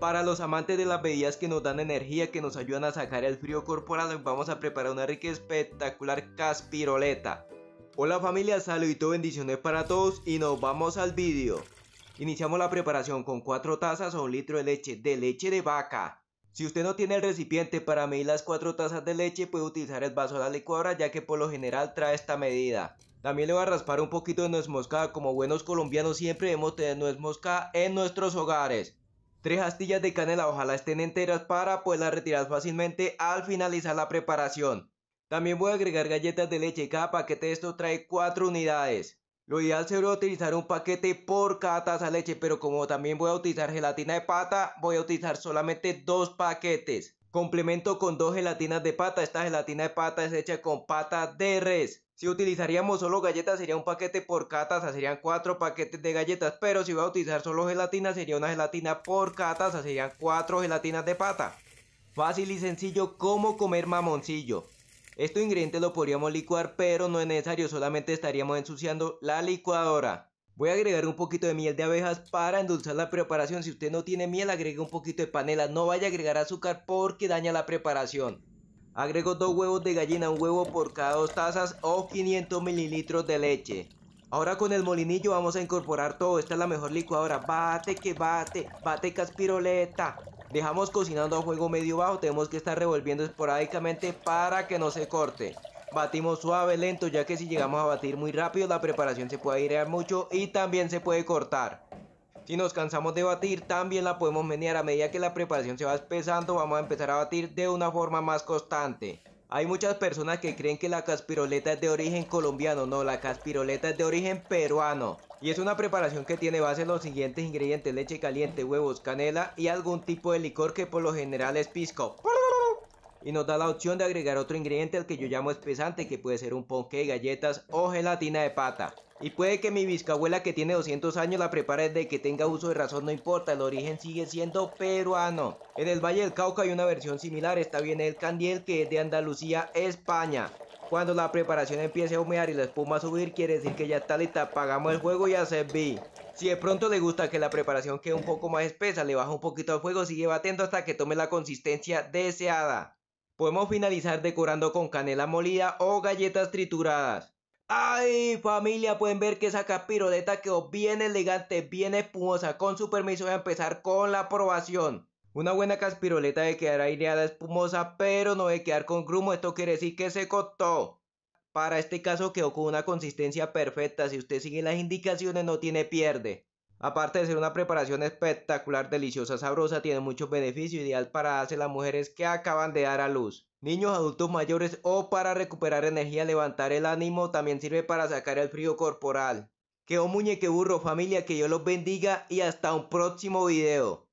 Para los amantes de las bebidas que nos dan energía, que nos ayudan a sacar el frío corporal, vamos a preparar una rica y espectacular caspiroleta. Hola familia, saludito, bendiciones para todos y nos vamos al vídeo. Iniciamos la preparación con 4 tazas o un litro de leche, de leche de vaca. Si usted no tiene el recipiente para medir las 4 tazas de leche, puede utilizar el vaso de la licuadora ya que por lo general trae esta medida. También le voy a raspar un poquito de nuez moscada, como buenos colombianos siempre debemos tener nuez moscada en nuestros hogares. Tres astillas de canela ojalá estén enteras para poderlas retirar fácilmente al finalizar la preparación. También voy a agregar galletas de leche, cada paquete de esto trae 4 unidades. Lo ideal sería utilizar un paquete por cada taza de leche, pero como también voy a utilizar gelatina de pata, voy a utilizar solamente dos paquetes. Complemento con dos gelatinas de pata, esta gelatina de pata es hecha con pata de res. Si utilizaríamos solo galletas sería un paquete por catas, serían cuatro paquetes de galletas. Pero si voy a utilizar solo gelatina sería una gelatina por catas, serían cuatro gelatinas de pata. Fácil y sencillo como comer mamoncillo. Estos ingredientes lo podríamos licuar pero no es necesario, solamente estaríamos ensuciando la licuadora. Voy a agregar un poquito de miel de abejas para endulzar la preparación. Si usted no tiene miel, agregue un poquito de panela. No vaya a agregar azúcar porque daña la preparación. Agrego dos huevos de gallina, un huevo por cada dos tazas o 500 mililitros de leche. Ahora con el molinillo vamos a incorporar todo. Esta es la mejor licuadora. Bate que bate, bate caspiroleta. Dejamos cocinando a fuego medio bajo. Tenemos que estar revolviendo esporádicamente para que no se corte. Batimos suave, lento, ya que si llegamos a batir muy rápido la preparación se puede airear mucho y también se puede cortar. Si nos cansamos de batir, también la podemos menear. A medida que la preparación se va espesando, vamos a empezar a batir de una forma más constante. Hay muchas personas que creen que la caspiroleta es de origen colombiano, no, la caspiroleta es de origen peruano. Y es una preparación que tiene base en los siguientes ingredientes, leche caliente, huevos, canela y algún tipo de licor que por lo general es pisco. Y nos da la opción de agregar otro ingrediente al que yo llamo espesante, que puede ser un ponque, galletas o gelatina de pata. Y puede que mi bisabuela que tiene 200 años la prepare desde que tenga uso de razón, no importa, el origen sigue siendo peruano. En el Valle del Cauca hay una versión similar, está bien el candiel que es de Andalucía, España. Cuando la preparación empiece a humear y la espuma a subir, quiere decir que ya está lista, apagamos el fuego y a servir. Si de pronto le gusta que la preparación quede un poco más espesa, le baja un poquito al fuego, sigue batiendo hasta que tome la consistencia deseada. Podemos finalizar decorando con canela molida o galletas trituradas. Ay, familia, pueden ver que esa caspiroleta quedó bien elegante, bien espumosa. Con su permiso voy a empezar con la aprobación. Una buena caspiroleta de quedar aireada, espumosa, pero no de quedar con grumo. Esto quiere decir que se cortó. Para este caso quedó con una consistencia perfecta. Si usted sigue las indicaciones no tiene pierde. Aparte de ser una preparación espectacular, deliciosa, sabrosa, tiene muchos beneficios, ideal para hacer las mujeres que acaban de dar a luz. Niños, adultos mayores o para recuperar energía, levantar el ánimo, también sirve para sacar el frío corporal. Que un muñeque burro, familia, que Dios los bendiga y hasta un próximo video.